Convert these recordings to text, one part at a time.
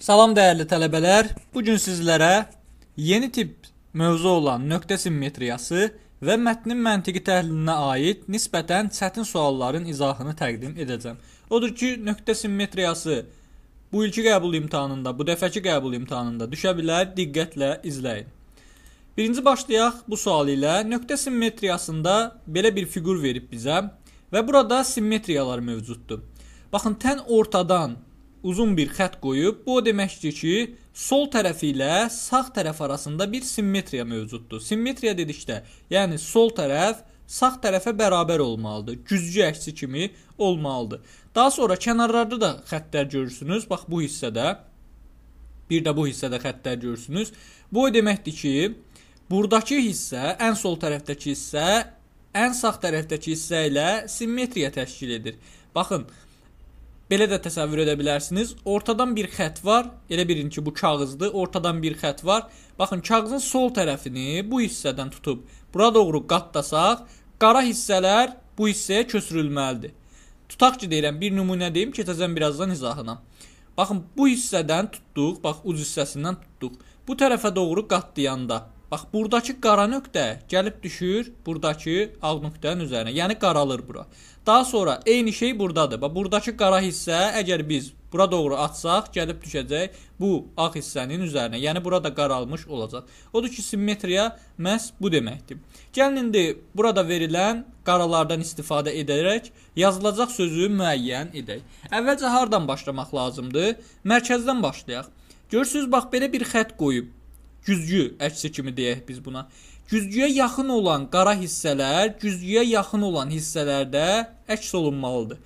Salam dəyərli tələbələr. Bu gün sizlərə yeni tip mövzu olan nöqtə simmetriyası və mətnin məntiqi təhlilinə aid nisbətən çətin sualların izahını təqdim edəcəm. Odur ki, nöqtə simmetriyası bu ilki qəbul imtahanında, bu dəfəki qəbul imtahanında düşə bilər. Diqqətlə izləyin. Birinci başlayaq bu sual ilə. Nöqtə simmetriyasında belə bir fiqur verib bizə və burada simmetriyalar mövcuddur. Baxın, tən ortadan uzun bir xətt qoyub, bu o deməkdir ki, sol tərəfi ilə sağ tərəf arasında bir simmetriya mövcuddur. Simmetriya dedikdə, yəni sol tərəf sağ tərəfə bərabər olmalıdır. Güzgü əksi kimi olmalıdır. Daha sonra kənarlarda da xəttlər görürsünüz. Bax bu hissədə bir də bu hissədə xəttlər görürsünüz. Bu o deməkdir ki, burdakı hissə, ən sol tərəfdəki hissə ən sağ tərəfdəki hissə ilə simmetriya təşkil edir. Baxın, belə də təsəvvür edə bilərsiniz. Ortadan bir xətt var. Elə bilin ki, bu kağızdır. Ortadan bir xətt var. Baxın, kağızın sol tərəfini bu hissədən tutub bura doğru qatdasaq, qara hissələr bu hissəyə köçürülməlidir. Tutaq ki, deyirəm, bir nümunə deyim, keçəcəm birazdan izahına. Baxın, bu hissədən tutduq, bax uc hissəsindən tutduq. Bu tərəfə doğru qatlayanda Bax, buradakı qara nöqtə gəlib düşür buradakı ağ nöqtənin üzərinə. Yəni qaralır bura. Daha sonra eyni şey burdadır. Bax, buradakı qara hissə əgər biz bura doğru atsaq, gəlib düşəcək bu ağ hissənin üzərinə. Yəni burada qaralmış olacaq. Odur ki, simmetriya məhz bu deməkdir. Gəlin indi burada verilən qaralardan istifadə edərək yazılacaq sözü müəyyən edək. Əvvəlcə hardan başlamaq lazımdır? Mərkəzdən başlayaq. Görürsüz, bax belə bir xətt qoyub güzgü əksi kimi deyək biz buna. Güzgüyə yaxın olan qara hissələr, güzgüyə yaxın olan hissələrdə əks olunmalıdır.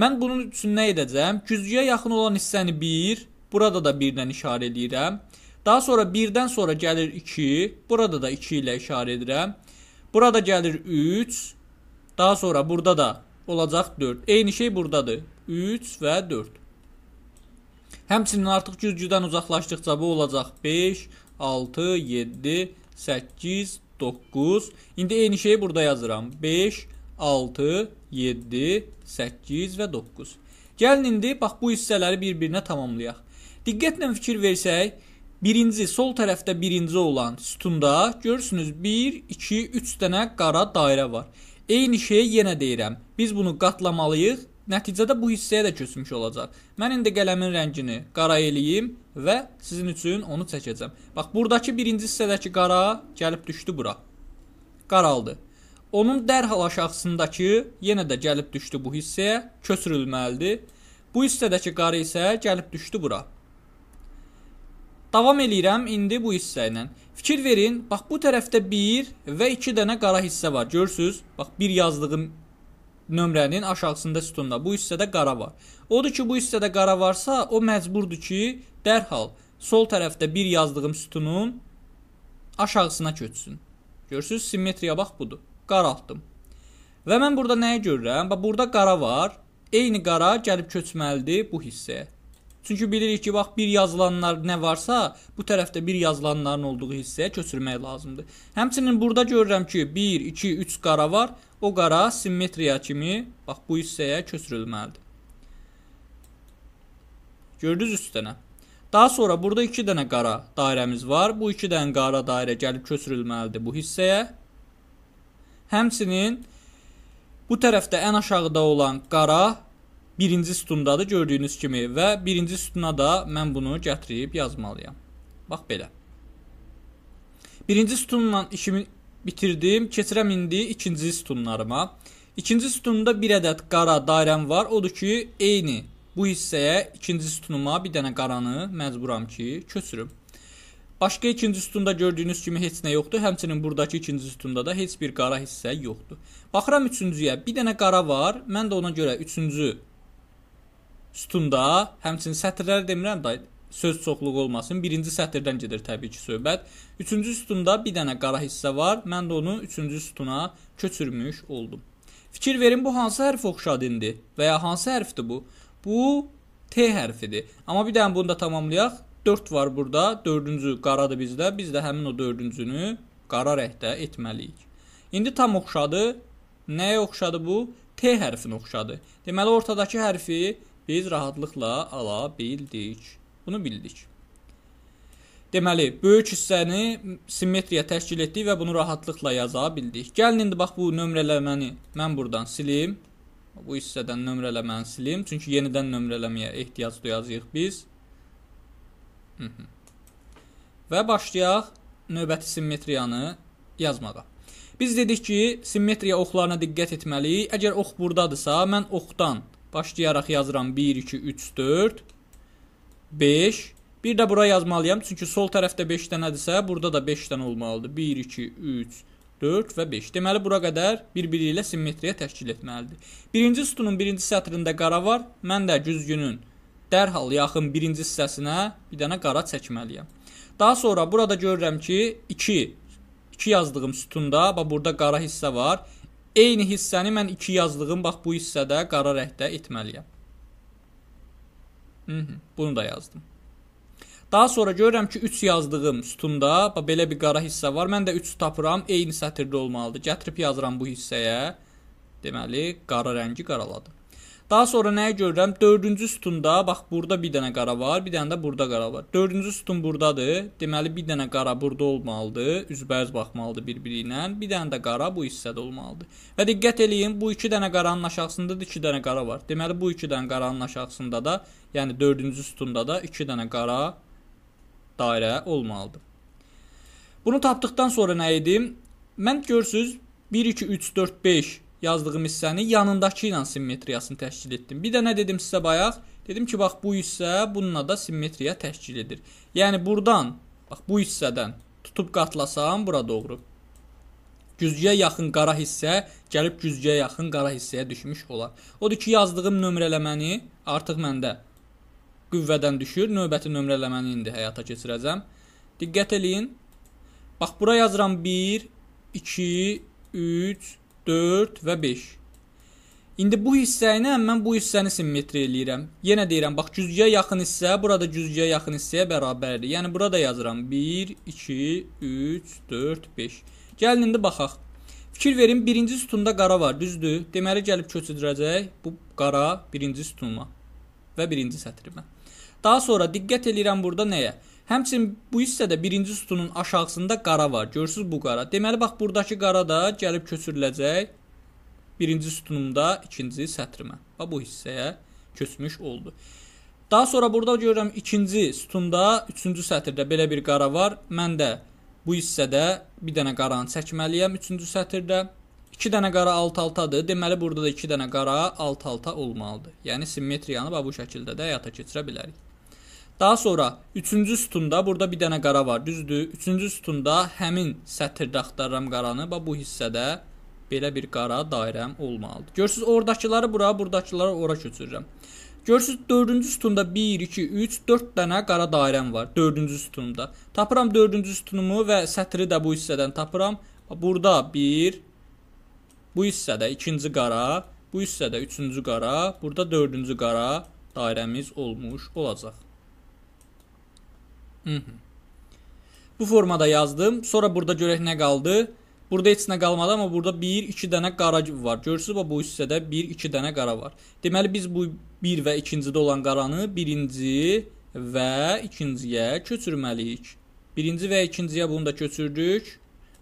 Mən bunun üçün nə edəcəm? Güzgüyə yaxın olan hissəni 1, burada da 1-lə işarə edirəm. Daha sonra 1-dən sonra gəlir 2, burada da 2 ilə işarə edirəm. Burada gəlir 3, daha sonra burada da olacaq 4. Eyni şey burdadır. 3 və 4. Həmçinin artıq güzgüdən uzaqlaşdıqca bu olacaq 5, 6, 7, 8, 9. İndi eyni şeyi burada yazıram. 5, 6, 7, 8 və 9. Gəlin indi bax bu hissələri bir-birinə tamamlayaq. Diqqətlə fikir versək, birinci sol tərəfdə birinci olan sütunda görürsünüz 1, 2, 3 dənə qara dairə var. Eyni şeyi yenə deyirəm. Biz bunu qatlamalıyıq Nəticədə bu hissəyə də köçmüş olacaq. Mən indi qələmin rəngini qara eləyim və sizin üçün onu çəkəcəm. Bax, buradakı birinci hissədəki qara gəlib düşdü bura. Qaraldı. Onun dərhal aşağısındakı yenə də gəlib düşdü bu hissəyə, köçürülməlidir. Bu hissədəki qara isə gəlib düşdü bura. Davam eləyirəm indi bu hissə ilə. Fikir verin, bax bu tərəfdə 1 və 2 dənə qara hissə var. Görürsüz? Bax 1 yazdığım nömrənin aşağısında sütunda. Bu hissədə qara var. Odur ki, bu hissədə qara varsa, o məcburdur ki, dərhal sol tərəfdə 1 yazdığım sütunun aşağısına köçsün. Görürsüz, simmetriya bax budur. Qaraltdım. Və mən burada nəyi görürəm? Bax burada qara var. Eyni qara gəlib köçməlidir bu hissəyə. Çünki bilirik ki, bax bir yazılanlar nə varsa, bu tərəfdə bir yazılanların olduğu hissəyə köçürmək lazımdır. Həmçinin burada görürəm ki, 1 2 3 qara var o qara simmetriya kimi bax bu hissəyə köçürülməlidir. Gördünüz üstünə. Daha sonra burada 2 dənə qara dairəmiz var. Bu 2 dənə qara dairə gəlib köçürülməlidir bu hissəyə. Həmçinin bu tərəfdə ən aşağıda olan qara birinci sütundadır gördüyünüz kimi və birinci sütuna da mən bunu gətirib yazmalıyam. Bax belə. Birinci sütunla 2000 bitirdim. Keçirəm indi ikinci sütunlarıma. İkinci sütunumda bir ədəd qara dairəm var. Odur ki, eyni bu hissəyə ikinci sütunuma bir dənə qaranı məcburam ki, köçürüm. Başqa ikinci sütunda gördüyünüz kimi heç nə yoxdur. Həmçinin buradakı ikinci sütunda da heç bir qara hissə yoxdur. Baxıram üçüncüyə. Bir dənə qara var. Mən də ona görə üçüncü sütunda, həmçinin sətirləri demirəm da, söz çoxluğu olmasın. Birinci sətirdən gedir təbii ki söhbət. Üçüncü sütunda bir dənə qara hissə var. Mən də onu üçüncü sütuna köçürmüş oldum. Fikir verin bu hansı hərf oxşadındır və ya hansı hərfdir bu? Bu T hərfidir. Amma bir dənə bunu da tamamlayaq. 4 var burada. 4-cü qaradır bizdə. Biz də həmin o 4-cünü qara rəngdə etməliyik. İndi tam oxşadı. Nəyə oxşadı bu? T hərfini oxşadı. Deməli ortadakı hərfi biz rahatlıqla ala bildik. Bunu bildik. Deməli, böyük hissəni simmetriya təşkil etdik və bunu rahatlıqla yaza bildik. Gəlin indi bax bu nömrələməni mən buradan silim. Bu hissədən nömrələməni silim, çünki yenidən nömrələməyə ehtiyac duyacağıq biz. Hı -hı. Və başlayaq növbəti simmetriyanı yazmağa. Biz dedik ki, simmetriya oxlarına diqqət etməliyik. Əgər ox buradadırsa, mən oxdan başlayaraq yazıram 1 2 3 4 5. Bir də bura yazmalıyam. Çünki sol tərəfdə 5 dənədirsə, burada da 5 dənə olmalıdır. 1, 2, 3, 4 və 5. Deməli, bura qədər bir-biri ilə simmetriya təşkil etməlidir. Birinci sütunun birinci sətrində qara var. Mən də güzgünün dərhal yaxın birinci hissəsinə bir dənə qara çəkməliyəm. Daha sonra burada görürəm ki, 2, 2 yazdığım sütunda, bax burada qara hissə var. Eyni hissəni mən 2 yazdığım, bax bu hissədə qara rəngdə etməliyəm. Hı -hı, bunu da yazdım. Daha sonra görürəm ki, 3 yazdığım sütunda belə bir qara hissə var. Mən də 3 tapıram, eyni sətirdə olmalıdır. Gətirib yazıram bu hissəyə. Deməli, qara rəngi qaraladım. Daha sonra nəyi görürəm? 4-cü sütunda, bax burada bir dənə qara var, bir dənə də burada qara var. 4-cü sütun burdadır. Deməli bir dənə qara burada olmalıdır. Üzbəüz baxmalıdır bir-biri ilə. Bir dənə də qara bu hissədə olmalıdır. Və diqqət eləyin, bu 2 dənə qaranın aşağısındadır, 2 dənə qara var. Deməli bu 2 dənə qaranın aşağısında da, yəni 4-cü sütunda da 2 dənə qara dairə olmalıdır. Bunu tapdıqdan sonra nə edim? Mən görürsüz 1 2 3 4 5 yazdığım hissəni yanındakı ilə simmetriyasını təşkil etdim. Bir də nə dedim sizə bayaq? Dedim ki, bax bu hissə bununla da simmetriya təşkil edir. Yəni burdan, bax bu hissədən tutub qatlasam bura doğru. Güzgüyə yaxın qara hissə gəlib güzgüyə yaxın qara hissəyə düşmüş olar. Odur ki, yazdığım nömrələməni artıq məndə qüvvədən düşür. Növbəti nömrələməni indi həyata keçirəcəm. Diqqət eləyin. Bax bura yazıram 1 2 3 4 və 5. İndi bu hissə ilə mən bu hissəni simmetri eləyirəm. Yenə deyirəm, bax güzgüyə yaxın hissə burada güzgüyə yaxın hissəyə bərabərdir. Yəni burada yazıram 1 2 3 4 5. Gəlin indi baxaq. Fikir verin, birinci sütunda qara var, düzdür? Deməli gəlib köçüdürəcək bu qara birinci sütunuma və birinci sətrimə. Daha sonra diqqət eləyirəm burada nəyə? Həmçinin bu hissədə birinci sütunun aşağısında qara var. Görürsüz bu qara. Deməli bax burdakı qara da gəlib köçürüləcək birinci sütunumda ikinci sətrimə. Bax bu hissəyə köçmüş oldu. Daha sonra burada görürəm ikinci sütunda, üçüncü sətirdə belə bir qara var. Mən də bu hissədə bir dənə qaranı çəkməliyəm üçüncü sətirdə. 2 dənə qara alt-altadır. Deməli burada da 2 dənə qara alt-alta olmalıdır. Yəni simmetriyanı bax bu şəkildə də həyata keçirə bilərik. Daha sonra 3-cü sütunda burada bir dənə qara var, düzdür? 3-cü sütunda həmin sətirdə axtarıram qaranı və bu hissədə belə bir qara dairəm olmalıdır. Görürsüz, oradakıları bura, buradakıları ora köçürürəm. Görürsüz 4-cü sütunda 1 2 3 4 dənə qara dairəm var 4-cü sütunda. Tapıram 4-cü sütunumu və sətri də bu hissədən tapıram. Burada 1 bu hissədə 2-ci qara, bu hissədə 3-cü qara, burada 4-cü qara dairəmiz olmuş olacaq. Hı -hı. Bu formada yazdım. Sonra burada görək nə qaldı. Burada heç nə qalmadı, amma burada 1-2 dənə qara var. Görürsüz, bu hissədə 1-2 dənə qara var. Deməli biz bu 1 və 2-cidə olan qaranı 1-ci və 2-ciyə köçürməliyik. 1-ci və 2-ciyə bunu da köçürdük.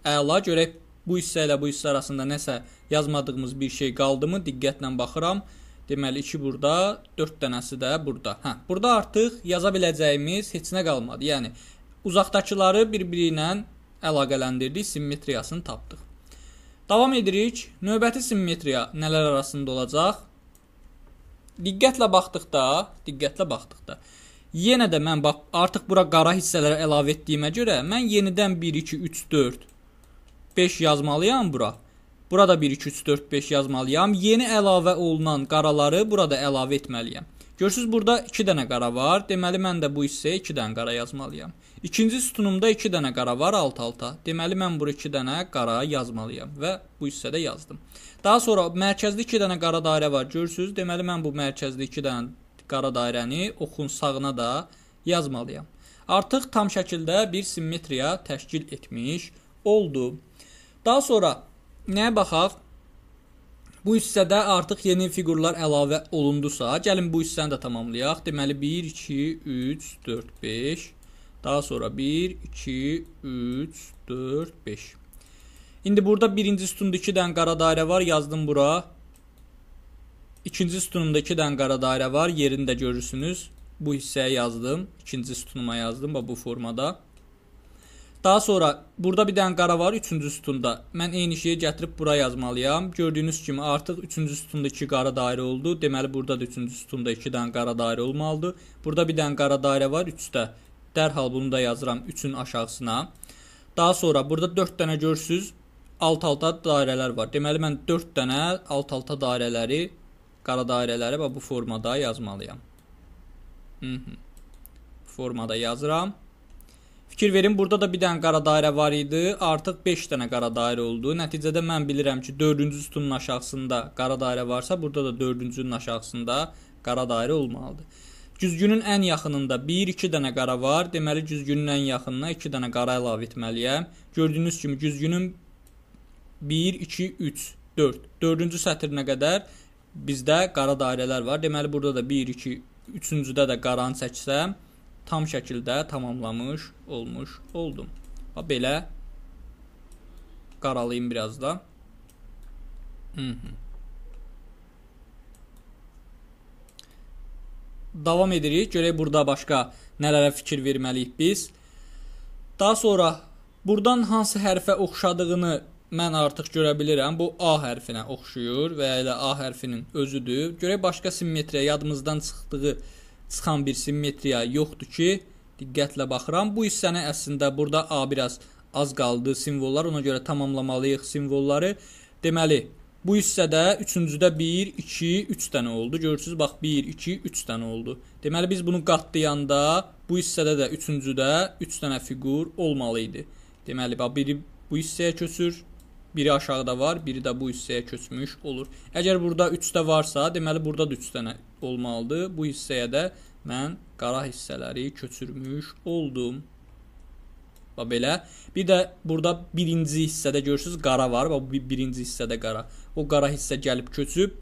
Əla, görək bu hissə ilə bu hissə arasında nəsə yazmadığımız bir şey qaldımı? Diqqətlə baxıram. Deməli 2 burada, 4 dənəsi də burada. Hə, burada artıq yaza biləcəyimiz heç nə qalmadı. Yəni uzaqdakıları bir-biri ilə əlaqələndirdik, simmetriyasını tapdıq. Davam edirik. Növbəti simmetriya nələr arasında olacaq? Diqqətlə baxdıqda, diqqətlə baxdıqda yenə də mən bax artıq bura qara hissələrə əlavə etdiyimə görə mən yenidən 1 2 3 4 5 yazmalıyam bura. Burada 1, 2, 3, 4, 5 yazmalıyam. Yeni əlavə olunan qaraları burada əlavə etməliyəm. Görürsüz burada 2 dənə qara var. Deməli mən də bu hissəyə 2 dənə qara yazmalıyam. İkinci sütunumda 2 dənə qara var alt-alta. Deməli mən bura 2 dənə qara yazmalıyam və bu hissədə yazdım. Daha sonra mərkəzdə 2 dənə qara dairə var. Görürsüz? Deməli mən bu mərkəzdə 2 dənə qara dairəni oxun sağına da yazmalıyam. Artıq tam şəkildə bir simmetriya təşkil etmiş oldu. Daha sonra Nəyə baxaq? Bu hissədə artıq yeni fiqurlar əlavə olundusa, gəlin bu hissəni də tamamlayaq. Deməli 1 2 3 4 5, daha sonra 1 2 3 4 5. İndi burada birinci sütunda 2 dənə qara dairə var, yazdım bura. İkinci sütunumda 2 dənə qara dairə var, yerini də görürsünüz. Bu hissəyə yazdım, ikinci sütunuma yazdım bu formada. Daha sonra burada bir dənə qara var 3-cü sütunda. Mən eyni şeyi gətirib bura yazmalıyam. Gördüyünüz kimi artıq 3-cü sütunda 2 qara dairə oldu. Deməli burada da 3-cü sütunda 2 dənə qara dairə olmalıdır. Burada bir dənə qara dairə var 3-də. Dərhal bunu da yazıram 3-ün aşağısına. Daha sonra burada 4 dənə görürsüz alt-alta dairələr var. Deməli mən 4 dənə alt-alta dairələri, qara dairələri və bu formada yazmalıyam. Hı -hı. Formada yazıram. Fikir verin, burada da bir dənə qara dairə var idi. Artıq 5 dənə qara dairə oldu. Nəticədə mən bilirəm ki, 4-cü sütunun aşağısında qara dairə varsa, burada da 4-cünün aşağısında qara dairə olmalıdır. Güzgünün ən yaxınında 1-2 dənə qara var. Deməli güzgünün ən yaxınına 2 dənə qara əlavə etməliyəm. Gördüyünüz kimi güzgünün 1 2 3 4 4-cü sətrinə qədər bizdə qara dairələr var. Deməli burada da 1 2 3-cüdə də qaranı çəksəm tam şəkildə tamamlamış olmuş oldum. Belə qaralayım biraz da. Hı mhm. -hı. Davam edirik. Görək burada başqa nələrə fikir verməliyik biz. Daha sonra buradan hansı hərfə oxşadığını mən artıq görə bilirəm. Bu A hərfinə oxşuyur və ya elə A hərfinin özüdür. Görək başqa simmetriya yadımızdan çıxdığı hərfə çıxan bir simmetriya yoxdur ki, diqqətlə baxıram. Bu hissəni əslində burada A biraz az qaldı simvollar. Ona görə tamamlamalıyıq simvolları. Deməli, bu hissədə üçüncüdə 1, 2, 3 dənə oldu. Görürsüz, bax 1, 2, 3 dənə oldu. Deməli, biz bunu qatlayanda bu hissədə də üçüncüdə 3 dənə fiqur olmalı idi. Deməli, bax biri bu hissəyə köçür, biri aşağıda var, biri də bu hissəyə köçmüş olur. Əgər burada 3 də varsa, deməli burada da 3 dənə olmalıdır. Bu hissəyə də mən qara hissələri köçürmüş oldum. Və belə. Bir də burada birinci hissədə görürsüz qara var. Və bu birinci hissədə qara. O qara hissə gəlib köçüb.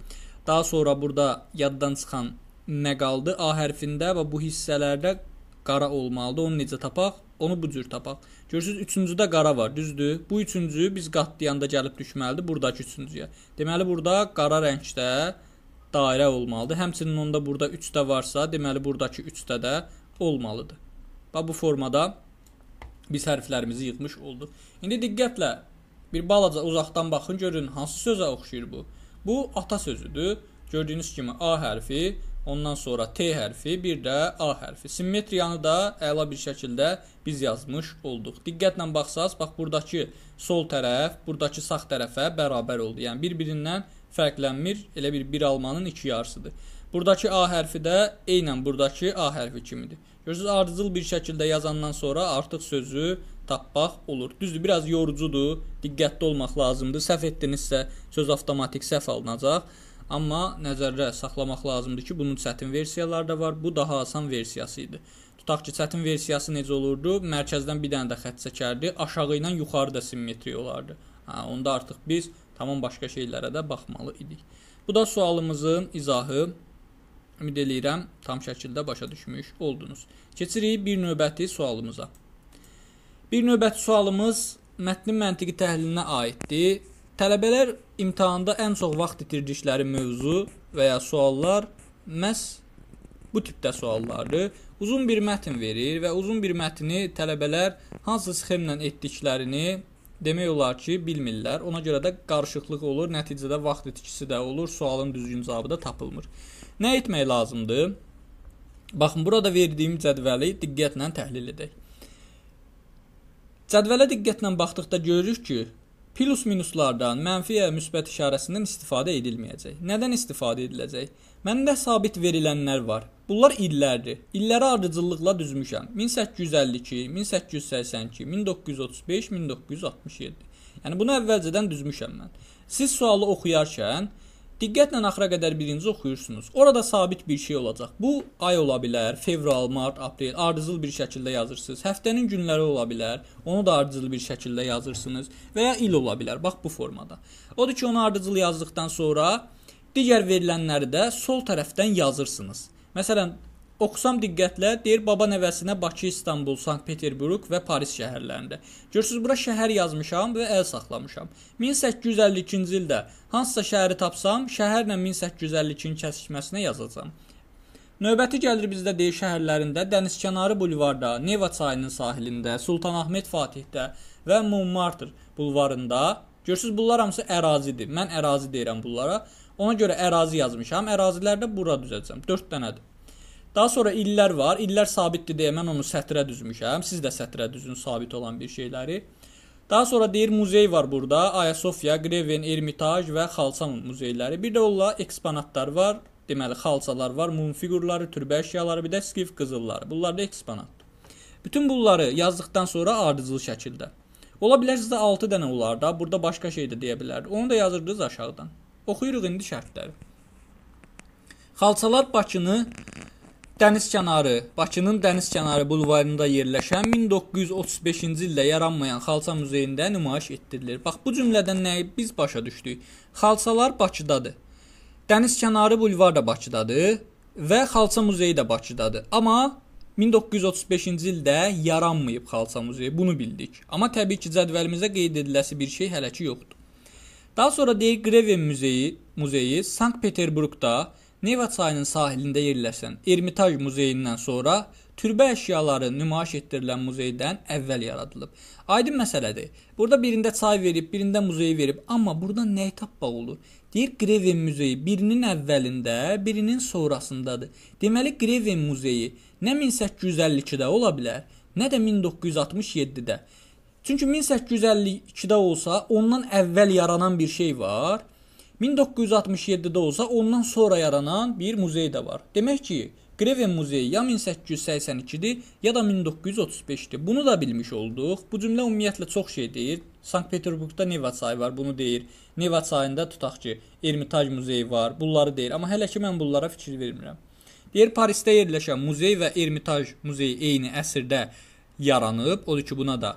Daha sonra burada yaddan çıxan nə qaldı? A hərfində və bu hissələrdə qara olmalıdır. Onu necə tapaq? Onu bu cür tapaq. Görürsüz, üçüncüdə qara var, düzdür? Bu üçüncü biz qatlayanda gəlib düşməlidir buradakı üçüncüyə. Deməli, burada qara rəngdə dairə olmalıdır. Həmçinin onda burada 3 də varsa, deməli buradakı 3 də də olmalıdır. Bax bu formada biz hərflərimizi yığmış olduq. İndi diqqətlə bir balaca uzaqdan baxın, görün hansı sözə oxşuyur bu. Bu ata sözüdür. Gördüyünüz kimi A hərfi, ondan sonra T hərfi, bir də A hərfi. Simmetriyanı da əla bir şəkildə biz yazmış olduq. Diqqətlə baxsaz, bax buradakı sol tərəf, buradakı sağ tərəfə bərabər oldu. Yəni bir-birindən fərqlənmir. Elə bir bir almanın iki yarısıdır. Buradakı A hərfi də eynən buradakı A hərfi kimidir. Görürsüz, ardıcıl bir şəkildə yazandan sonra artıq sözü tapmaq olur. Düzdür, biraz yorucudur, diqqətli olmaq lazımdır. Səhv etdinizsə, söz avtomatik səhv alınacaq. Amma nəzərdə saxlamaq lazımdır ki, bunun çətin versiyaları da var. Bu daha asan versiyası idi. Tutaq ki, çətin versiyası necə olurdu? Mərkəzdən bir dənə də xətt çəkərdi, aşağı ilə yuxarı da simmetri olardı. Hə, onda artıq biz tamam başqa şeylərə də baxmalı idik. Bu da sualımızın izahı. Ümid eləyirəm tam şəkildə başa düşmüş oldunuz. Keçirik bir növbəti sualımıza. Bir növbəti sualımız mətnin məntiqi təhlilinə aiddir. Tələbələr imtahanda ən çox vaxt itirdikləri mövzu və ya suallar məhz bu tipdə suallardır. Uzun bir mətn verir və uzun bir mətni tələbələr hansı sxemlə etdiklərini demək olar ki, bilmirlər. Ona görə də qarışıqlıq olur, nəticədə vaxt itkisi də olur, sualın düzgün cavabı da tapılmır. Nə etmək lazımdır? Baxın, burada verdiyim cədvəli diqqətlə təhlil edək. Cədvələ diqqətlə baxdıqda görürük ki, plus minuslardan, mənfi və müsbət işarəsindən istifadə edilməyəcək. Nədən istifadə ediləcək? Məndə sabit verilənlər var. Bunlar illərdir. İllərə ardıcıllıqla düzmüşəm. 1852, 1882, 1935, 1967. Yəni bunu əvvəlcədən düzmüşəm mən. Siz sualı oxuyarkən diqqətlə axıra qədər birinci oxuyursunuz. Orada sabit bir şey olacaq. Bu ay ola bilər, fevral, mart, aprel, ardıcıl bir şəkildə yazırsınız. Həftənin günləri ola bilər. Onu da ardıcıl bir şəkildə yazırsınız və ya il ola bilər. Bax bu formada. Odur ki, onu ardıcıl yazdıktan sonra digər verilənləri də sol tərəfdən yazırsınız. Məsələn, oxusam diqqətlə deyir baba nəvəsinə Bakı, İstanbul, Sankt-Peterburq və Paris şəhərlərində. Görürsüz bura şəhər yazmışam və əl saxlamışam. 1852-ci ildə hansısa şəhəri tapsam, şəhərlə 1852-nin kəsişməsinə yazacağam. Növbəti gəlir bizdə deyir şəhərlərində, dənizkənarı bulvarda, Neva çayının sahilində, Sultanahmet Fatihdə və Montmartre bulvarında. Görürsüz bunlar hamısı ərazidir. Mən ərazi deyirəm bunlara. Ona görə ərazi yazmışam. Ərazilərdə bura düzəcəm. 4 dənədir. Daha sonra illər var. İllər sabitdir deyə mən onu sətrə düzmüşəm. Siz də sətrə düzün sabit olan bir şeyləri. Daha sonra deyir muzey var burada. Ayasofya, Greven, Ermitaj və Xalçan muzeyləri. Bir də onunla eksponatlar var. Deməli xalçalar var, mum fiqurları, türbə əşyaları, bir də skif qızılları. Bunlar da eksponatdır. Bütün bunları yazdıqdan sonra ardıcıl şəkildə. Ola bilər sizdə 6 dənə olar da, burada başqa şey də deyə bilərdi. Onu da yazırdınız aşağıdan. Oxuyuruq indi şərtləri. Xalçalar Bakını Dəniz kənarı, Bakının dəniz kənarı bulvarında yerləşən 1935-ci ildə yaranmayan xalça muzeyində nümayiş etdirilir. Bax bu cümlədən nəyi biz başa düşdük? Xalçalar Bakıdadır. Dəniz kənarı bulvar da Bakıdadır və xalça muzeyi də Bakıdadır. Amma 1935-ci ildə yaranmayıb xalça muzeyi, bunu bildik. Amma təbii ki, cədvəlimizdə qeyd ediləsi bir şey hələ ki yoxdur. Daha sonra deyək Greven muzeyi, muzeyi Sankt-Peterburqda Neva çayının sahilində yerləşən Ermitaj muzeyindən sonra türbə əşyaları nümayiş etdirilən muzeydən əvvəl yaradılıb. Aydın məsələdir. Burada birində çay verib, birində muzeyi verib, amma burada nəyi tapmaq olur? Deyir Greven muzeyi birinin əvvəlində, birinin sonrasındadır. Deməli Greven muzeyi nə 1852-də ola bilər, nə də 1967-də. Çünki 1852-də olsa, ondan əvvəl yaranan bir şey var. 1967-də olsa ondan sonra yaranan bir muzey də var. Demək ki, Greven muzeyi ya 1882-dir, ya da 1935-dir. Bunu da bilmiş olduq. Bu cümlə ümumiyyətlə çox şey deyir. Sankt Peterburqda Neva çayı var, bunu deyir. Neva çayında tutaq ki, Ermitaj muzeyi var, bunları deyir. Amma hələ ki mən bunlara fikir vermirəm. Deyir Parisdə yerləşən muzey və Ermitaj muzeyi eyni əsrdə yaranıb. Odur ki, buna da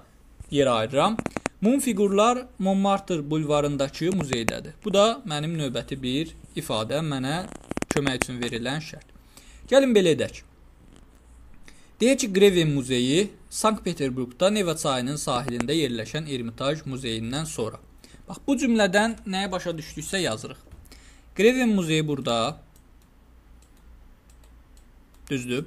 yer ayırıram. Mum figurlar Montmartre bulvarındakı muzeydədir. Bu da mənim növbəti bir ifadə mənə kömək üçün verilən şərt. Gəlin belə edək. Deyək ki, Greven muzeyi Sankt-Peterburqda Neva çayının sahilində yerləşən Ermitaj muzeyindən sonra. Bax bu cümlədən nəyə başa düşdüksə yazırıq. Greven muzeyi burada düzdür?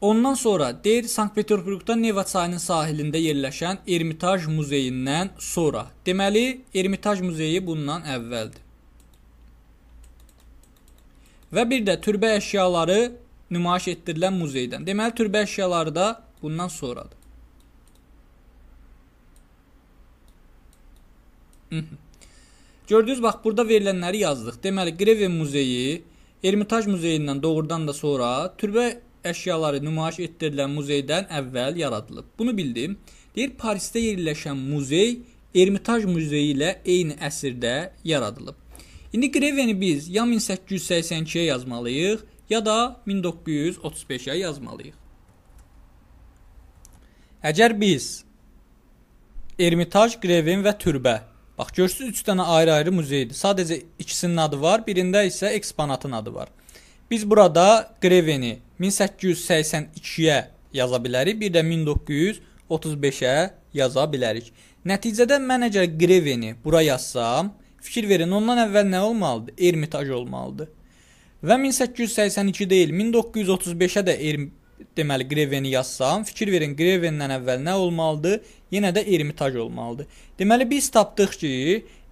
Ondan sonra deyir Sankt-Peterburqda Neva çayının sahilində yerləşən Ermitaj muzeyindən sonra. Deməli, Ermitaj muzeyi bundan əvvəldir. Və bir də türbə əşyaları nümayiş etdirilən muzeydən. Deməli, türbə əşyaları da bundan sonradır. Mhm. Gördünüz, bax, burada verilənləri yazdıq. Deməli, Greve muzeyi, Ermitaj muzeyindən doğrudan da sonra türbə əşyaları nümayiş etdirilən muzeydən əvvəl yaradılıb. Bunu bildim. Deyir Parisdə yerləşən muzey Ermitaj muzeyi ilə eyni əsrdə yaradılıb. İndi Greveni biz ya 1882-yə yazmalıyıq, ya da 1935-ə yazmalıyıq. Əgər biz Ermitaj, Greven və türbə Bax görürsüz 3 dənə ayrı-ayrı muzeydir. Sadəcə ikisinin adı var, birində isə eksponatın adı var. Biz burada Greveni 1882-yə yaza bilərik, bir də 1935-ə yaza bilərik. Nəticədə mən əgər Greveni bura yazsam, fikir verin, ondan əvvəl nə olmalıdır? Ermitaj olmalıdır. Və 1882 deyil, 1935-ə də Erm deməli Greveni yazsam, fikir verin, Grevendən əvvəl nə olmalıdır? Yenə də Ermitaj olmalıdır. Deməli biz tapdıq ki,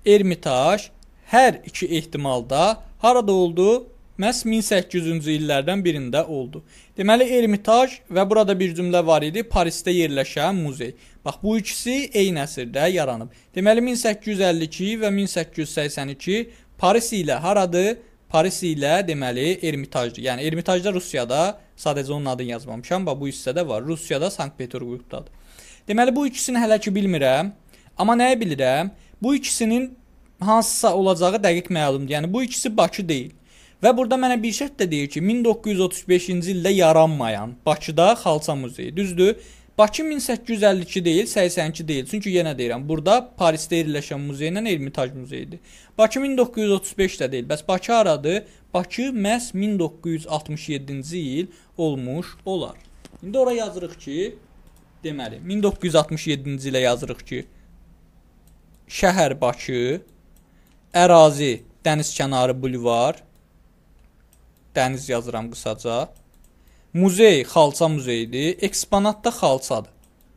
Ermitaj hər iki ehtimalda harada oldu? məhz 1800-cü illərdən birində oldu. Deməli Ermitaj və burada bir cümlə var idi, Parisdə yerləşən muzey. Bax bu ikisi eyni əsrdə yaranıb. Deməli 1852 və 1882 Paris ilə haradır? Paris ilə deməli Ermitajdır. Yəni Ermitajda Rusiyada sadəcə onun adını yazmamışam, bax bu hissədə var. Rusiyada Sankt-Peterburqdadır. Deməli bu ikisini hələ ki bilmirəm, amma nəyi bilirəm? Bu ikisinin hansısa olacağı dəqiq məlumdur. Yəni bu ikisi Bakı deyil. Və burada mənə bir şərt də deyir ki, 1935-ci ildə yaranmayan Bakıda xalça muzeyi, düzdür? Bakı 1852 deyil, 82 deyil. Çünki yenə deyirəm, burada Parisdə yerləşən muzey ilə Ermitaj muzeyidir. Bakı 1935-də deyil. Bəs Bakı haradır? Bakı məhz 1967-ci il olmuş olar. İndi ora yazırıq ki, deməli 1967-ci ilə yazırıq ki, şəhər Bakı, ərazi dəniz kənarı bulvar Dəniz yazıram qısaca. Muzey xalça muzeyidir. Eksponatda xalçadır.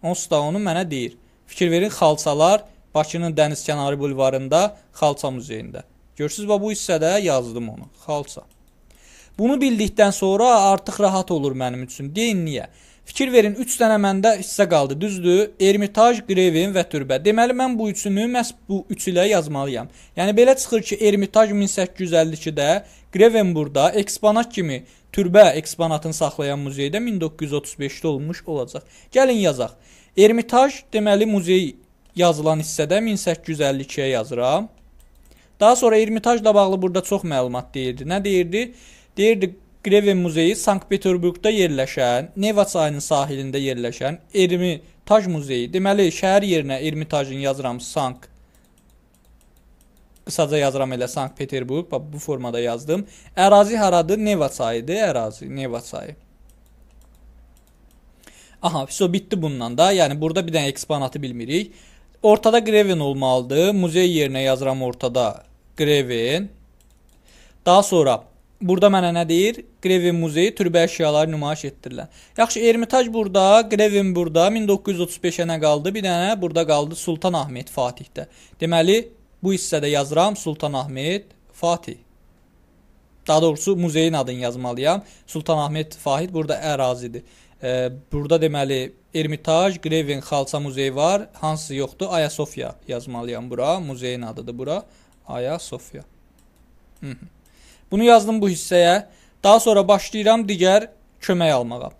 Onsuz da onu mənə deyir. Fikir verin, xalçalar Bakının dəniz kənarı bulvarında xalça muzeyində. Görürsüz, bu hissədə yazdım onu. Xalça. Bunu bildikdən sonra artıq rahat olur mənim üçün. Deyin niyə? Fikir verin 3 dənə məndə hissə qaldı, düzdür? Ermitaj, Grevin və Türbə. Deməli mən bu üçünü məhz bu üç ilə yazmalıyam. Yəni belə çıxır ki, Ermitaj 1852-də, Grevin burada eksponat kimi Türbə eksponatını saxlayan muzeydə 1935-də olmuş olacaq. Gəlin yazaq. Ermitaj deməli muzey yazılan hissədə 1852-yə yazıram. Daha sonra Ermitajla bağlı burada çox məlumat deyirdi. Nə deyirdi? Deyirdi Greve Muzeyi Sankt Peterburgda yerləşən, Neva sahilinde sahilində yerləşən Ermi Taj Muzeyi. Deməli, şəhər yerinə Ermi Tajın yazıram Sankt qısaca yazıram elə Sankt Peterburg, bu formada yazdım. Ərazi haradı Neva çayıdır, ərazi Neva çayı. Aha, so bitti bundan da. Yəni burada bir dənə eksponatı bilmirik. Ortada Greven olmalıdır. Muzey yerine yazıram ortada Greven. Daha sonra Burada mənə nə deyir? Grevin muzeyi türbə əşyaları nümayiş etdirilir. Yaxşı, Ermitaj burada, Grevin burada, 1935-ə qaldı? Bir dənə burada qaldı Sultan Ahmet Fatihdə. Deməli, bu hissədə yazıram Sultan Ahmet Fatih. Daha doğrusu muzeyin adını yazmalıyam. Sultan Ahmet Fatih burada ərazidir. E, burada deməli Ermitaj, Grevin Xalça muzeyi var. Hansı yoxdur? Ayasofya yazmalıyam bura. Muzeyin adıdır bura. Ayasofya. Hı -hı. Bunu yazdım bu hissəyə. Daha sonra başlayıram digər kömək almağa.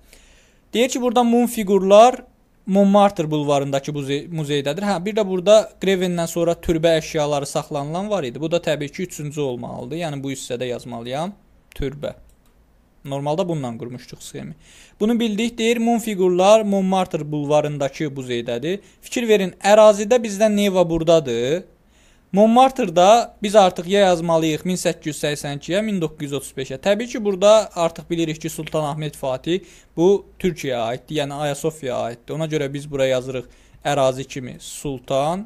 Deyir ki, burada mum fiqurlar Montmartre bulvarındakı muzey muzeydədir. Hə, bir də burada Grevendən sonra türbə əşyaları saxlanılan var idi. Bu da təbii ki, 3-cü olmalıdır. Yəni bu hissədə yazmalıyam türbə. Normalda bununla qurmuşduq sxemi. Bunu bildik. Deyir mum fiqurlar Montmartre bulvarındakı muzeydədir. Fikir verin, ərazidə bizdə Neva burdadır. Monmarterda biz artıq ya yazmalıyıq 1882-yə, 1935-ə. Təbii ki, burada artıq bilirik ki, Sultan Ahmed Fatih bu Türkiyəyə aiddir, yəni Ayasofyaya aiddir. Ona görə biz bura yazırıq ərazi kimi Sultan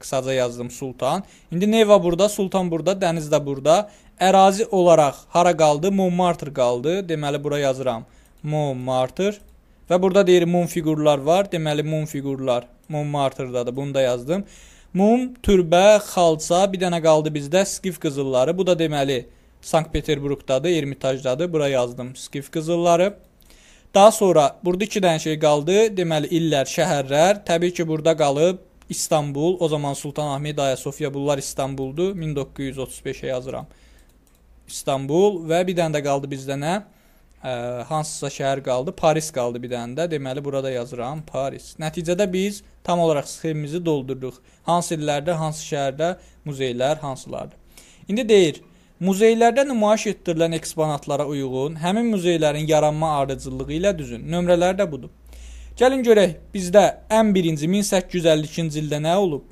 qısaca yazdım Sultan. İndi Neva burada, Sultan burada, dəniz də burada. Ərazi olaraq hara qaldı? Montmartre qaldı. Deməli bura yazıram. Montmartre və burada deyir mum fiqurlar var. Deməli mum fiqurlar Montmartre-dadır. Bunu da yazdım. Mum, türbə, xalça, bir dənə qaldı bizdə skif qızılları. Bu da deməli Sankt Peterburqdadır, Ermitajdadır. Bura yazdım skif qızılları. Daha sonra burada 2 dənə şey qaldı. Deməli illər, şəhərlər. Təbii ki, burada qalıb İstanbul, o zaman Sultanahmet, Ayasofya bunlar İstanbuldu. 1935-ə yazıram. İstanbul və bir dənə də qaldı bizdə nə? ə, hansısa şəhər qaldı, Paris qaldı bir dənə də. Deməli burada yazıram Paris. Nəticədə biz tam olaraq sxemimizi doldurduq. Hansı illərdə, hansı şəhərdə muzeylər hansılardır. İndi deyir, muzeylərdə nümayiş etdirilən eksponatlara uyğun həmin muzeylərin yaranma ardıcıllığı ilə düzün. Nömrələr də budur. Gəlin görək bizdə ən birinci 1852-ci ildə nə olub?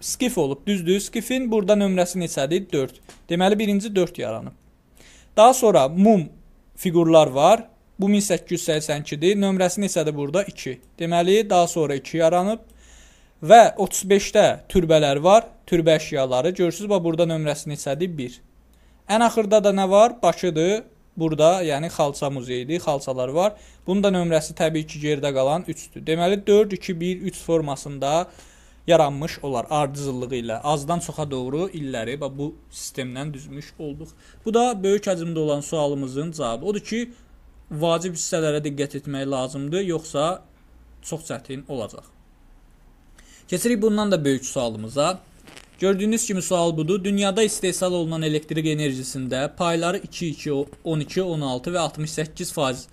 Skif olub, düzdür? Skifin burada nömrəsi neçədir? 4. Deməli birinci 4 yaranıb. Daha sonra mum figurlar var. Bu 1882-dir. Nömrəsi neçədir burada? 2. Deməli, daha sonra 2 yaranıb. Və 35-də türbələr var, türbə əşyaları. Görürsüz, bax burada nömrəsi neçədir? 1. Ən axırda da nə var? Bakıdır. Burada, yəni xalça muzeyidir, xalçalar var. Bunun da nömrəsi təbii ki, geridə qalan 3-dür. Deməli 4 2 1 3 formasında yaranmış olar ardıcıllığı ilə. Azdan çoxa doğru illəri və bu sistemdən düzmüş olduq. Bu da böyük həcmdə olan sualımızın cavabı. Odur ki, vacib hissələrə diqqət etmək lazımdır, yoxsa çox çətin olacaq. Keçirik bundan da böyük sualımıza. Gördüyünüz kimi sual budur. Dünyada istehsal olunan elektrik enerjisində payları 2, 2, 12, 16 və 68 faiz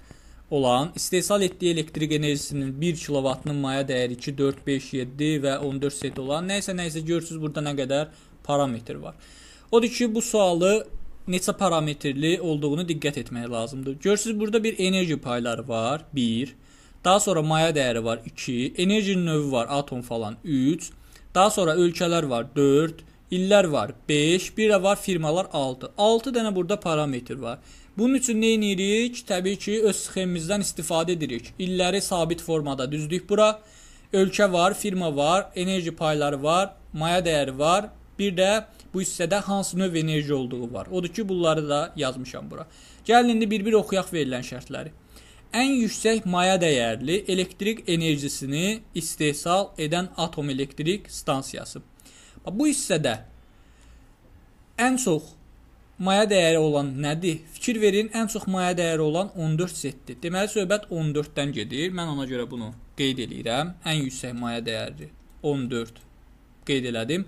olan istehsal etdiyi elektrik enerjisinin 1 kilovatının maya dəyəri 2, 4, 5, 7 və 14 sent olan nəysə nəysə görürsüz burada nə qədər parametr var. Odur ki, bu sualı neçə parametrli olduğunu diqqət etmək lazımdır. Görürsüz burada bir enerji payları var 1, daha sonra maya dəyəri var 2, enerjinin növü var atom falan 3, daha sonra ölkələr var 4, illər var 5, bir də var firmalar 6. 6 dənə burada parametr var. Bunun üçün nə edirik? Təbii ki, öz sxemimizdən istifadə edirik. İlləri sabit formada düzdük bura. Ölkə var, firma var, enerji payları var, maya dəyəri var. Bir də bu hissədə hansı növ enerji olduğu var. Odur ki, bunları da yazmışam bura. Gəlin indi bir-bir oxuyaq verilən şərtləri. Ən yüksək maya dəyərli elektrik enerjisini istehsal edən atom elektrik stansiyası. Bu hissədə ən çox maya dəyəri olan nədir? Fikir verin, ən çox maya dəyəri olan 14 setdir. Deməli söhbət 14-dən gedir. Mən ona görə bunu qeyd eləyirəm. Ən yüksək maya dəyəri 14 qeyd elədim.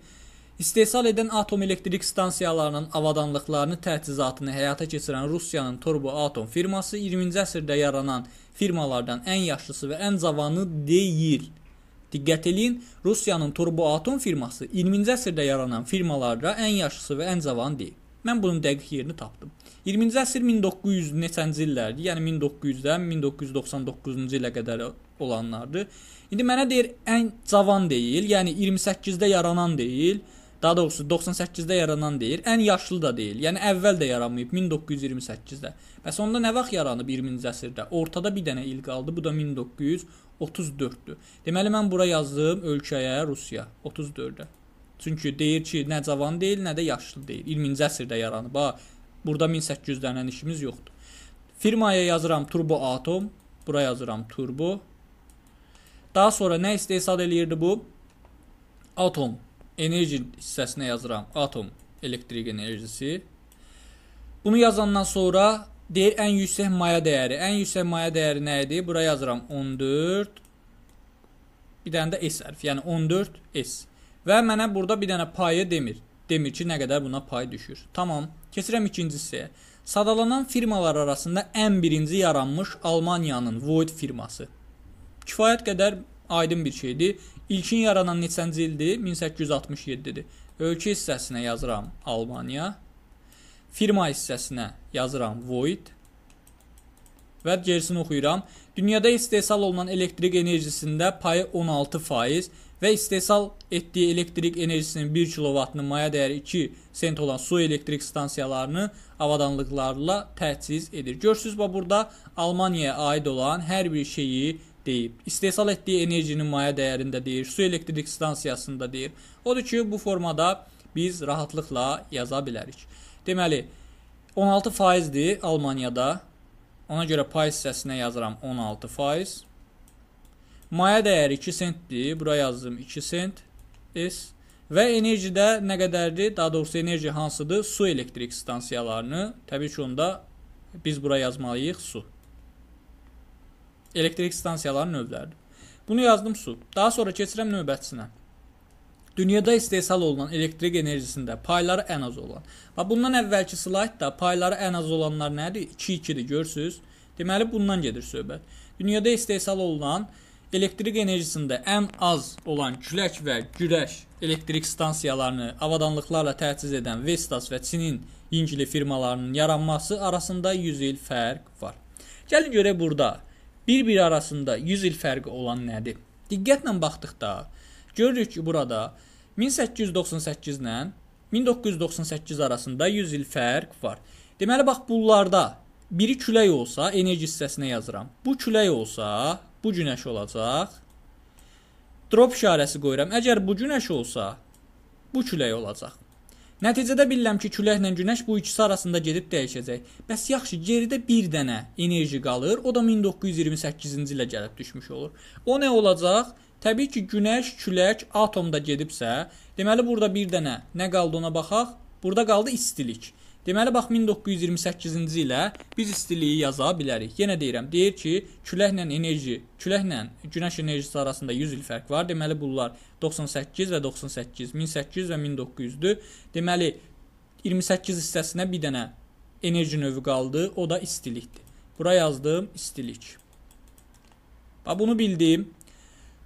İstehsal edən atom elektrik stansiyalarının avadanlıqlarını təchizatını həyata keçirən Rusiyanın Turbo Atom firması 20-ci əsrdə yaranan firmalardan ən yaşlısı və ən cavanı deyil. Diqqət eləyin, Rusiyanın Turbo Atom firması 20-ci əsrdə yaranan firmalarda ən yaşlısı və ən cavan deyil. Mən bunun dəqiq yerini tapdım. 20-ci əsr 1900 neçənci illərdir? Yəni 1900-dən 1999-cu ilə qədər olanlardır. İndi mənə deyir ən cavan deyil, yəni 28-də yaranan deyil, daha doğrusu 98-də yaranan deyil, ən yaşlı da deyil. Yəni əvvəl də yaranmayıb 1928-də. Bəs onda nə vaxt yaranıb 20-ci əsrdə? Ortada bir dənə il qaldı. Bu da 1934-dür. Deməli mən bura yazdım ölkəyə Rusiya 34-də. Çünki deyir ki, nə cavan deyil, nə də yaşlı deyil. 20-ci əsrdə yaranıb. Ha, burada 1800 dənə işimiz yoxdur. Firmaya yazıram Turbo Atom, bura yazıram Turbo. Daha sonra nə istehsal eləyirdi bu? Atom enerji hissəsinə yazıram atom elektrik enerjisi. Bunu yazandan sonra deyir ən yüksək maya dəyəri. Ən yüksək maya dəyəri nə idi? Bura yazıram 14. Bir dənə də S hərfi, yəni 14 S. Və mənə burada bir dənə payı demir. Demir ki, nə qədər buna pay düşür. Tamam. Keçirəm ikinci hissəyə. Sadalanan firmalar arasında ən birinci yaranmış Almaniyanın Void firması. Kifayət qədər aydın bir şeydir. İlkin yaranan neçənci ildir? 1867-dir. Ölkə hissəsinə yazıram Almaniya. Firma hissəsinə yazıram Void. Və gerisini oxuyuram. Dünyada istehsal olunan elektrik enerjisində payı 16%, və istehsal etdiyi elektrik enerjisinin 1 kilovatının maya dəyəri 2 sent olan su elektrik stansiyalarını avadanlıqlarla təchiz edir. Görürsüz və burada Almaniyaya aid olan hər bir şeyi deyib. İstehsal etdiyi enerjinin maya dəyərində deyir, su elektrik stansiyasında deyir. Odur ki, bu formada biz rahatlıqla yaza bilərik. Deməli, 16%-dir Almaniyada. Ona görə pay hissəsinə yazıram 16%. Maya dəyəri 2 sentdir. Bura yazdım 2 sent S. Və enerjidə nə qədərdir? Daha doğrusu enerji hansıdır? Su elektrik stansiyalarını. Təbii ki, onda biz bura yazmalıyıq su. Elektrik stansiyalarının növləridir. Bunu yazdım su. Daha sonra keçirəm növbətçisinə. Dünyada istehsal olunan elektrik enerjisində payları ən az olan. Və bundan əvvəlki slaydda payları ən az olanlar nədir? 2-2-dir, görürsüz? Deməli bundan gedir söhbət. Dünyada istehsal olunan elektrik elektrik enerjisində ən az olan külək və güləş elektrik stansiyalarını avadanlıqlarla təchiz edən Vestas və Çinin Yingli firmalarının yaranması arasında 100 il fərq var. Gəlin görək burada bir-bir arasında 100 il fərqi olan nədir? Diqqətlə baxdıqda görürük ki, burada 1898-lə 1998 arasında 100 il fərq var. Deməli bax bunlarda biri külək olsa enerji hissəsinə yazıram. Bu külək olsa Bu günəş olacaq. Drop işarəsi qoyuram. Əgər bu günəş olsa, bu külək olacaq. Nəticədə bilirəm ki, küləklə günəş bu ikisi arasında gedib dəyişəcək. Bəs yaxşı, geridə bir dənə enerji qalır. O da 1928-ci ilə gəlib düşmüş olur. O nə olacaq? Təbii ki, günəş, külək atomda gedibsə, deməli burada bir dənə nə qaldı ona baxaq. Burada qaldı istilik. Deməli bax 1928-ci ilə biz istiliyi yaza bilərik. Yenə deyirəm, deyir ki, küləklə enerji, küləklə günəş enerjisi arasında 100 il fərq var. Deməli bunlar 98 və 98, 1800 və 1900-dür. Deməli 28 hissəsinə bir dənə enerji növü qaldı, o da istilikdir. Bura yazdım istilik. Bax bunu bildim.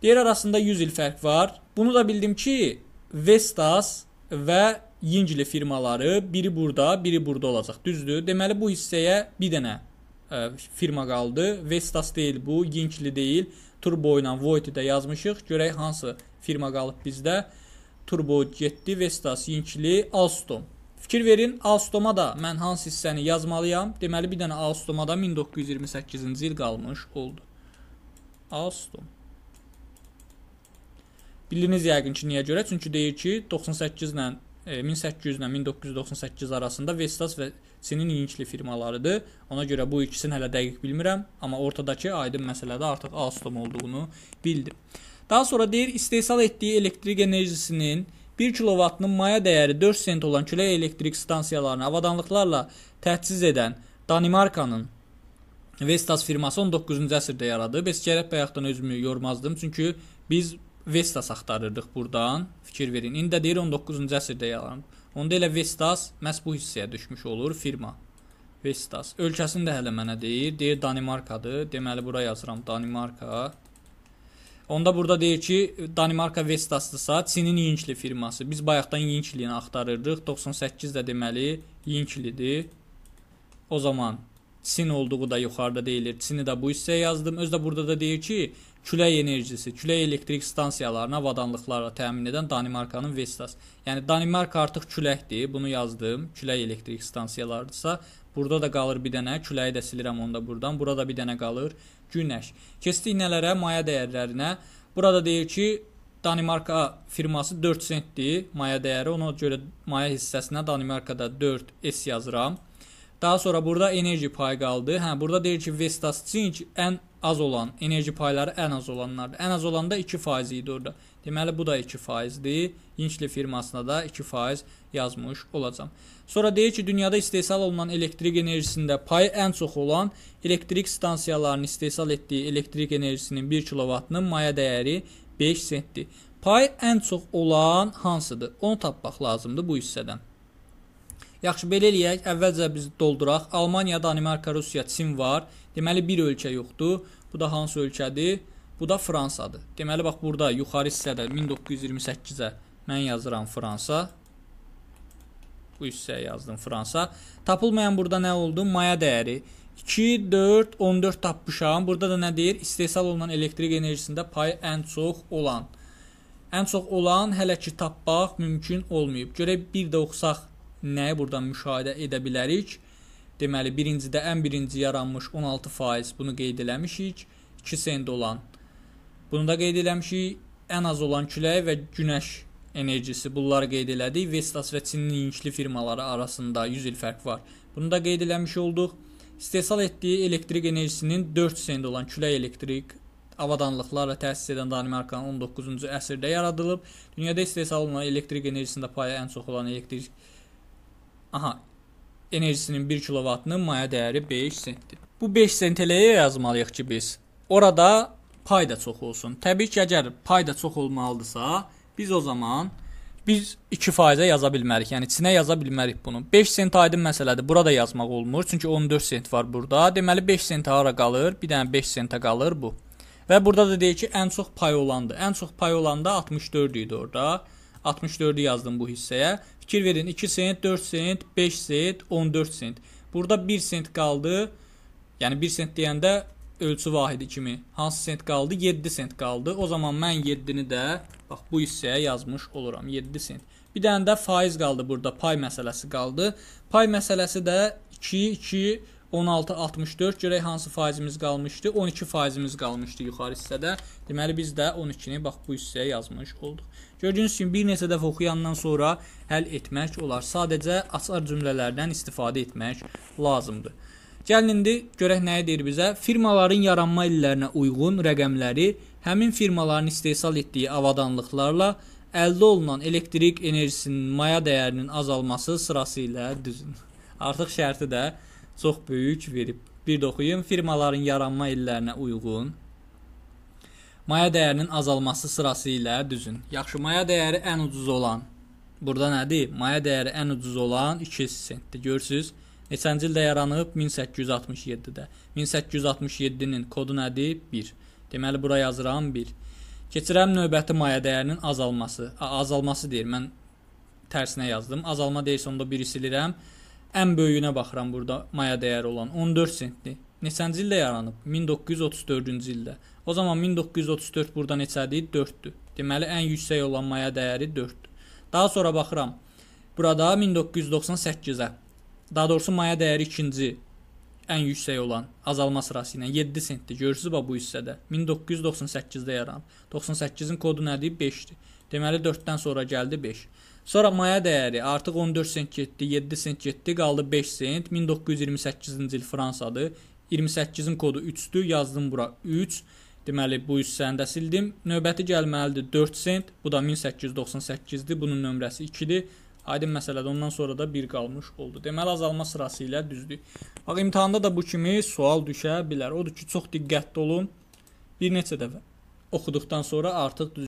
Deyir arasında 100 il fərq var. Bunu da bildim ki, Vestas və Yingli firmaları biri burada, biri burada olacaq. Düzdür? Deməli bu hissəyə bir dənə ə, e, firma qaldı. Vestas deyil bu, Yingli deyil. Turbo ilə Void-i də yazmışıq. Görək hansı firma qalıb bizdə. Turbo 7, Vestas, Yingli, Alstom. Fikir verin, Alstoma da mən hansı hissəni yazmalıyam? Deməli bir dənə Alstoma da 1928-ci il qalmış oldu. Alstom. Bildiniz yəqin ki, niyə görə? Çünki deyir ki, 98 ilə 1800 e, ilə 1998 arasında Vestas və Çinin Yinkli firmalarıdır. Ona görə bu ikisini hələ dəqiq bilmirəm, amma ortadakı aydın məsələdə artıq Alstom olduğunu bildim. Daha sonra deyir, istehsal etdiyi elektrik enerjisinin 1 kilovatının maya dəyəri 4 sent olan külək elektrik stansiyalarını avadanlıqlarla təchiz edən Danimarkanın Vestas firması 19-cu əsrdə yaradıb. Heç gərək bayaqdan özümü yormazdım, çünki biz Vestas axtarırdıq burdan. Fikir verin. İndi də deyir 19-cu əsrdə yaranıb. Onda elə Vestas məhz bu hissəyə düşmüş olur firma. Vestas. Ölkəsini də hələ mənə deyir. Deyir Danimarkadır. Deməli bura yazıram Danimarka. Onda burada deyir ki, Danimarka Vestasdırsa, Çinin Yinkli firması. Biz bayaqdan Yinklini axtarırdıq. 98 də deməli Yinklidir. O zaman Çin olduğu da yuxarıda deyilir. Çini də bu hissəyə yazdım. Öz də burada da deyir ki, külək enerjisi, külək elektrik stansiyalarına avadanlıqlarla təmin edən Danimarkanın Vestas. Yəni Danimarka artıq küləkdir, bunu yazdım. Külək elektrik stansiyalarıdırsa, burada da qalır bir dənə, küləyi də silirəm onda burdan. Burada bir dənə qalır günəş. Keçdik nələrə? Maya dəyərlərinə. Burada deyir ki, Danimarka firması 4 sentdir maya dəyəri. Ona görə maya hissəsinə Danimarkada 4 S yazıram. Daha sonra burada enerji payı qaldı. Hə, burada deyir ki, Vestas Zinc ən az olan, enerji payları ən az olanlardır. Ən az olanda 2% idi orada. Deməli bu da 2%dir. Yincli firmasına da 2% yazmış olacam. Sonra deyir ki, dünyada istehsal olunan elektrik enerjisində payı ən çox olan elektrik stansiyalarının istehsal etdiyi elektrik enerjisinin 1 kilovatının maya dəyəri 5 sentdir. Pay ən çox olan hansıdır? Onu tapmaq lazımdır bu hissədən. Yaxşı, belə eləyək. Əvvəlcə biz dolduraq. Almaniya, Danimarka, Rusiya, Çin var. Deməli bir ölkə yoxdur. Bu da hansı ölkədir? Bu da Fransadır. Deməli bax burada yuxarı hissədə 1928-ə mən yazıram Fransa. Bu hissəyə yazdım Fransa. Tapılmayan burada nə oldu? Maya dəyəri 2 4 14 tapmışam. Burada da nə deyir? İstehsal olunan elektrik enerjisində pay ən çox olan. Ən çox olan hələ ki tapmaq mümkün olmayıb. Görək bir də oxusaq nəyi buradan müşahidə edə bilərik? Deməli, birincidə ən birinci yaranmış 16% bunu qeyd eləmişik. 2 sent olan. Bunu da qeyd eləmişik. Ən az olan küləy və günəş enerjisi bunları qeyd elədik. Vestas və Çinin inkli firmaları arasında 100 il fərq var. Bunu da qeyd eləmiş olduq. İstehsal etdiyi elektrik enerjisinin 4 sent olan küləy elektrik avadanlıqlarla təsis edən Danimarkanın 19-cu əsrdə yaradılıb. Dünyada istehsal olunan elektrik enerjisində payı ən çox olan elektrik Aha, enerjisinin 1 kilovatının maya dəyəri 5 sentdir. Bu 5 sent eləyə yazmalıyıq ki biz. Orada pay da çox olsun. Təbii ki, əgər pay da çox olmalıdırsa, biz o zaman biz 2%-ə yaza bilmərik. Yəni içinə yaza bilmərik bunu. 5 sent aydın məsələdir. Burada yazmaq olmur, çünki 14 sent var burada. Deməli 5 sent hara qalır? Bir dənə 5 sentə qalır bu. Və burada da deyir ki, ən çox pay olandır. Ən çox pay olanda 64 idi orada. 64-ü yazdım bu hissəyə. Fikir verin 2 sent, 4 sent, 5 sent, 14 sent. Burada 1 sent qaldı. Yəni 1 sent deyəndə ölçü vahidi kimi hansı sent qaldı? 7 sent qaldı. O zaman mən 7-ni də bax bu hissəyə yazmış oluram. 7 sent. Bir dənə də faiz qaldı burada. Pay məsələsi qaldı. Pay məsələsi də 2 2 16 64 görək hansı faizimiz qalmışdı? 12 faizimiz qalmışdı yuxarı hissədə. Deməli biz də 12-ni bax bu hissəyə yazmış olduq. Gördüyünüz kimi bir neçə dəfə oxuyandan sonra həll etmək olar. Sadəcə açar cümlələrdən istifadə etmək lazımdır. Gəlin indi görək nəyə deyir bizə. Firmaların yaranma illərinə uyğun rəqəmləri həmin firmaların istehsal etdiyi avadanlıqlarla əldə olunan elektrik enerjisinin maya dəyərinin azalması sırası ilə düzün. Artıq şərti də çox böyük verib. Bir də oxuyum. Firmaların yaranma illərinə uyğun Maya dəyərinin azalması sırası ilə düzün. Yaxşı, maya dəyəri ən ucuz olan. Burada nədir? Maya dəyəri ən ucuz olan 2 sentdir. Görürsüz? Neçənci ildə yaranıb? 1867-də. 1867-nin kodu nədir? 1. Deməli bura yazıram 1. Keçirəm növbəti maya dəyərinin azalması. A, azalması deyir. Mən tərsinə yazdım. Azalma deyirsə onda 1 silirəm. Ən böyüyünə baxıram burada maya dəyəri olan 14 sentdir neçənci ildə yaranıb? 1934-cü ildə. O zaman 1934 burada neçədir? 4-dür. Deməli ən yüksək olan maya dəyəri 4-dür. Daha sonra baxıram. Burada 1998-ə. Daha doğrusu maya dəyəri 2-ci ən yüksək olan azalma sırası ilə 7 sentdir. Görürsüz bax bu hissədə 1998-də yaranıb. 98-in kodu nədir? 5-dir. Deməli 4-dən sonra gəldi 5. Sonra maya dəyəri artıq 14 sent getdi, 7 sent getdi, qaldı 5 sent. 1928-ci il Fransadır. 28-in kodu 3-dür, yazdım bura 3. Deməli bu hissəni də sildim. Növbəti gəlməlidir 4 sent. Bu da 1898-dir. Bunun nömrəsi 2-dir. Aydın məsələdə ondan sonra da 1 qalmış oldu. Deməli azalma sırası ilə düzdür. Bax imtahanda da bu kimi sual düşə bilər. Odur ki, çox diqqətli olun. Bir neçə dəfə oxuduqdan sonra artıq düz